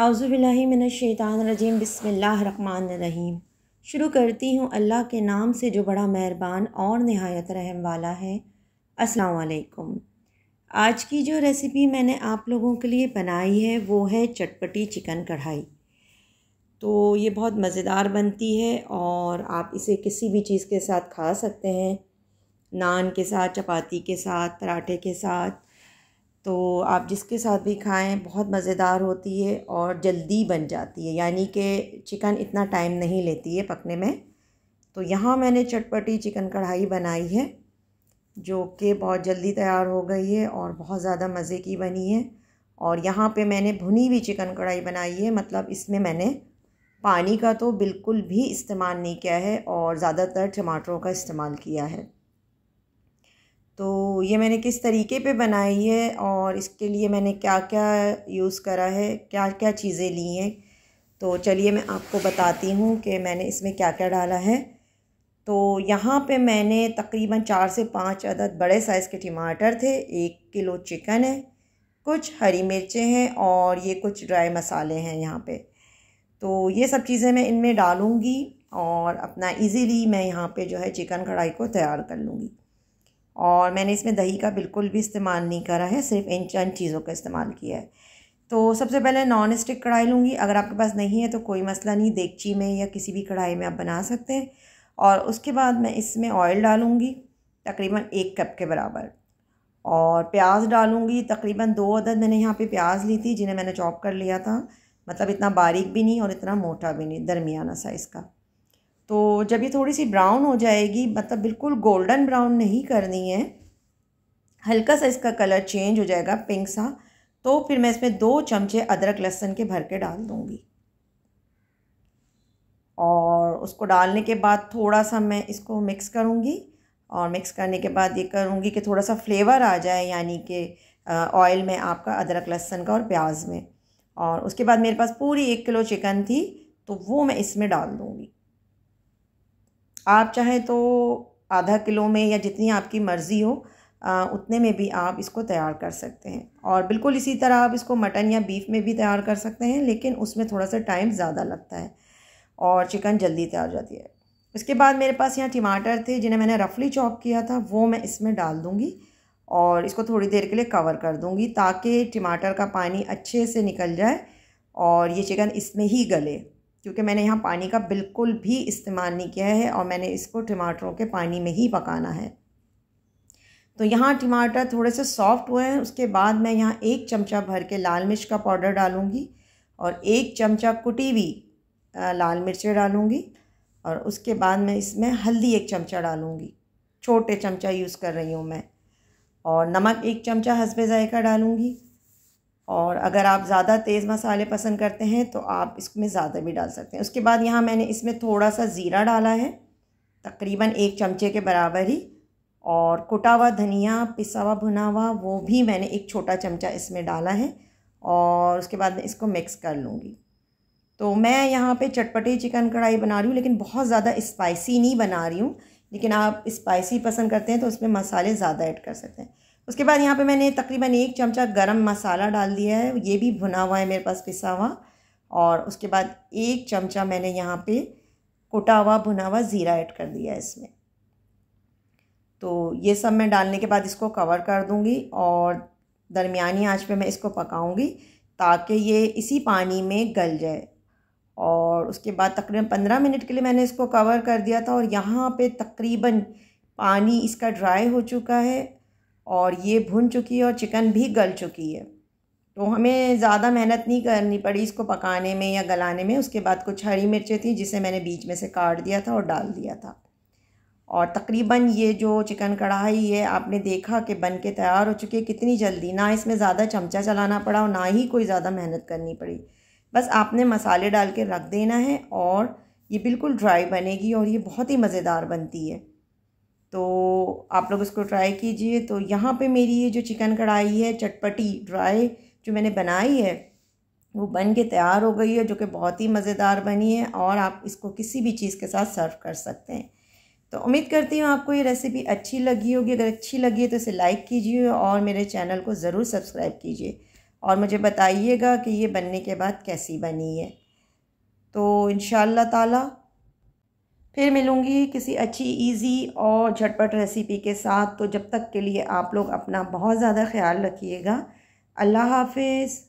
आज़ुबिल्लाशैतानरजीम बसमीम शुरू करती हूँ अल्लाह के नाम से जो बड़ा मेहरबान और नहायत रहम वाला है असलकुम आज की जो रेसिपी मैंने आप लोगों के लिए बनाई है वो है चटपटी चिकन कढ़ाई तो ये बहुत मज़ेदार बनती है और आप इसे किसी भी चीज़ के साथ खा सकते हैं नान के साथ चपाती के साथ पराठे के साथ तो आप जिसके साथ भी खाएं बहुत मज़ेदार होती है और जल्दी बन जाती है यानी कि चिकन इतना टाइम नहीं लेती है पकने में तो यहाँ मैंने चटपटी चिकन कढ़ाई बनाई है जो कि बहुत जल्दी तैयार हो गई है और बहुत ज़्यादा मज़े की बनी है और यहाँ पे मैंने भुनी हुई चिकन कढ़ाई बनाई है मतलब इसमें मैंने पानी का तो बिल्कुल भी इस्तेमाल नहीं किया है और ज़्यादातर टमाटरों का इस्तेमाल किया है तो ये मैंने किस तरीके पे बनाई है और इसके लिए मैंने क्या क्या यूज़ करा है क्या क्या चीज़ें ली हैं तो चलिए मैं आपको बताती हूँ कि मैंने इसमें क्या क्या डाला है तो यहाँ पे मैंने तकरीबन चार से पाँच अदद बड़े साइज़ के टमाटर थे एक किलो चिकन है कुछ हरी मिर्चें हैं और ये कुछ ड्राई मसाले हैं यहाँ पे तो ये सब चीज़ें मैं इनमें डालूँगी और अपना इजीली मैं यहाँ पे जो है चिकन कढ़ाई को तैयार कर लूँगी और मैंने इसमें दही का बिल्कुल भी इस्तेमाल नहीं करा है सिर्फ इन चंद चीज़ों का इस्तेमाल किया है तो सबसे पहले नॉन स्टिक कढ़ाई लूँगी अगर आपके पास नहीं है तो कोई मसला नहीं देगची में या किसी भी कढ़ाई में आप बना सकते हैं और उसके बाद मैं इसमें ऑयल डालूँगी तकरीबन एक कप के बराबर और प्याज डालूँगी तकरीबन दो अदद मैंने यहाँ पे प्याज ली थी जिन्हें मैंने चॉप कर लिया था मतलब इतना बारीक भी नहीं और इतना मोटा भी नहीं दरमियाना साइज़ का तो जब ये थोड़ी सी ब्राउन हो जाएगी मतलब बिल्कुल गोल्डन ब्राउन नहीं करनी है हल्का सा इसका कलर चेंज हो जाएगा पिंक सा तो फिर मैं इसमें दो चमचे अदरक लहसुन के भर के डाल दूँगी और उसको डालने के बाद थोड़ा सा मैं इसको मिक्स करूँगी और मिक्स करने के बाद ये करूँगी कि थोड़ा सा फ्लेवर आ जाए यानी कि ऑयल में आपका अदरक लहसुन का और प्याज में और उसके बाद मेरे पास पूरी एक किलो चिकन थी तो वो मैं इसमें डाल दूँगी आप चाहें तो आधा किलो में या जितनी आपकी मर्ज़ी हो आ, उतने में भी आप इसको तैयार कर सकते हैं और बिल्कुल इसी तरह आप इसको मटन या बीफ में भी तैयार कर सकते हैं लेकिन उसमें थोड़ा सा टाइम ज़्यादा लगता है और चिकन जल्दी तैयार हो जाती है उसके बाद मेरे पास यहाँ टमाटर थे जिन्हें मैंने रफली चॉप किया था वो मैं इसमें डाल दूँगी और इसको थोड़ी देर के लिए कवर कर दूँगी ताकि टमाटर का पानी अच्छे से निकल जाए और ये चिकन इसमें ही गले क्योंकि मैंने यहाँ पानी का बिल्कुल भी इस्तेमाल नहीं किया है और मैंने इसको टमाटरों के पानी में ही पकाना है तो यहाँ टमाटर थोड़े से सॉफ्ट हुए हैं उसके बाद मैं यहाँ एक चमचा भर के लाल मिर्च का पाउडर डालूँगी और एक चमचा कुटी हुई लाल मिर्चें डालूँगी और उसके बाद मैं इसमें हल्दी एक चमचा डालूँगी छोटे चमचा यूज़ कर रही हूँ मैं और नमक एक चमचा हसबे ज़ायका डालूँगी और अगर आप ज़्यादा तेज़ मसाले पसंद करते हैं तो आप इसमें ज़्यादा भी डाल सकते हैं उसके बाद यहाँ मैंने इसमें थोड़ा सा ज़ीरा डाला है तकरीबन एक चमचे के बराबर ही और कुटा हुआ धनिया पिसा हुआ भुना हुआ वो भी मैंने एक छोटा चमचा इसमें डाला है और उसके बाद मैं इसको मिक्स कर लूँगी तो मैं यहाँ पे चटपटी चिकन कढ़ाई बना रही हूँ लेकिन बहुत ज़्यादा स्पाइसी नहीं बना रही हूँ लेकिन आप स्पाइसी पसंद करते हैं तो उसमें मसाले ज़्यादा ऐड कर सकते हैं उसके बाद यहाँ पे मैंने तकरीबन एक चमचा गरम मसाला डाल दिया है ये भी भुना हुआ है मेरे पास पिसा हुआ और उसके बाद एक चमचा मैंने यहाँ पे कुटा हुआ भुना हुआ ज़ीरा ऐड कर दिया है इसमें तो ये सब मैं डालने के बाद इसको कवर कर दूँगी और दरमियानी आँच पर मैं इसको पकाऊँगी ताकि ये इसी पानी में गल जाए और उसके बाद तकरीबन पंद्रह मिनट के लिए मैंने इसको कवर कर दिया था और यहाँ पे तकरीबन पानी इसका ड्राई हो चुका है और ये भुन चुकी है और चिकन भी गल चुकी है तो हमें ज़्यादा मेहनत नहीं करनी पड़ी इसको पकाने में या गलाने में उसके बाद कुछ हरी मिर्चें थी जिसे मैंने बीच में से काट दिया था और डाल दिया था और तकरीबन ये जो चिकन कढ़ाई है आपने देखा कि बन के तैयार हो चुकी है कितनी जल्दी ना इसमें ज़्यादा चमचा चलाना पड़ा और ना ही कोई ज़्यादा मेहनत करनी पड़ी बस आपने मसाले डाल के रख देना है और ये बिल्कुल ड्राई बनेगी और ये बहुत ही मज़ेदार बनती है तो आप लोग इसको ट्राई कीजिए तो यहाँ पे मेरी ये जो चिकन कढ़ाई है चटपटी ड्राई जो मैंने बनाई है वो बन के तैयार हो गई है जो कि बहुत ही मज़ेदार बनी है और आप इसको किसी भी चीज़ के साथ सर्व कर सकते हैं तो उम्मीद करती हूँ आपको ये रेसिपी अच्छी लगी होगी अगर अच्छी लगी है तो इसे लाइक कीजिए और मेरे चैनल को ज़रूर सब्सक्राइब कीजिए और मुझे बताइएगा कि ये बनने के बाद कैसी बनी है तो इन ताला फिर मिलूँगी किसी अच्छी इजी और झटपट रेसिपी के साथ तो जब तक के लिए आप लोग अपना बहुत ज़्यादा ख्याल रखिएगा अल्लाह हाफिज़